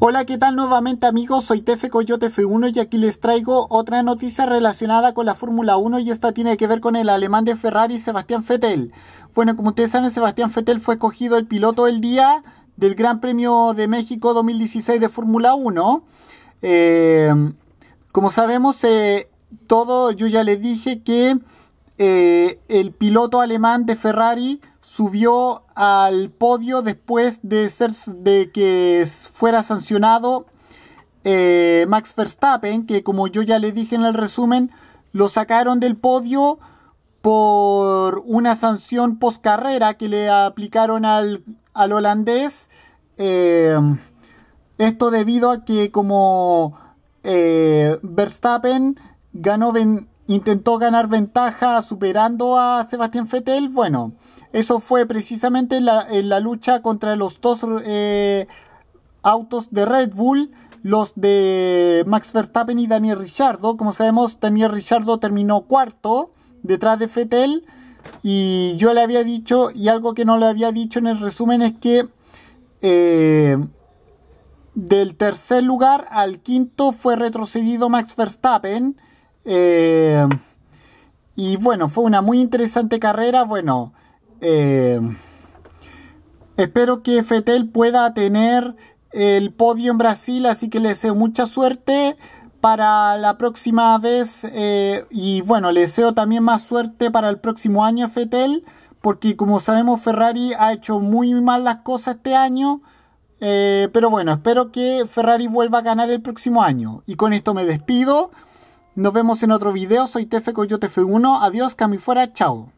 Hola, ¿qué tal nuevamente amigos? Soy Tefe Coyote F1 y aquí les traigo otra noticia relacionada con la Fórmula 1 y esta tiene que ver con el alemán de Ferrari, Sebastián Fettel. Bueno, como ustedes saben, Sebastián Fettel fue escogido el piloto del día del Gran Premio de México 2016 de Fórmula 1. Eh, como sabemos, eh, todo yo ya les dije que eh, el piloto alemán de Ferrari subió al podio después de, ser, de que fuera sancionado eh, Max Verstappen, que como yo ya le dije en el resumen, lo sacaron del podio por una sanción post carrera que le aplicaron al, holandés. Eh, esto debido a que como Verstappen ganó, intentó ganar ventaja superando a Sebastián Fettel. Bueno, eso fue precisamente en la, lucha contra los dos eh, autos de Red Bull, los de Max Verstappen y Daniel Ricciardo... Como sabemos, Daniel Ricciardo terminó cuarto detrás de Fettel. Y yo le había dicho, y algo que no le había dicho en el resumen es que eh, del tercer lugar al quinto fue retrocedido Max Verstappen eh, y bueno, fue una muy interesante carrera. Bueno, eh, espero que Fetel pueda tener el podio en Brasil, así que le deseo mucha suerte para la próxima vez. Eh, y bueno, le deseo también más suerte para el próximo año Fetel, porque como sabemos Ferrari ha hecho muy mal las cosas este año. pero bueno, espero que Ferrari vuelva a ganar el próximo año. Y con esto me despido. Nos vemos en otro video. Soy TF yo tefe 1 Adiós, Cami fuera. Chao.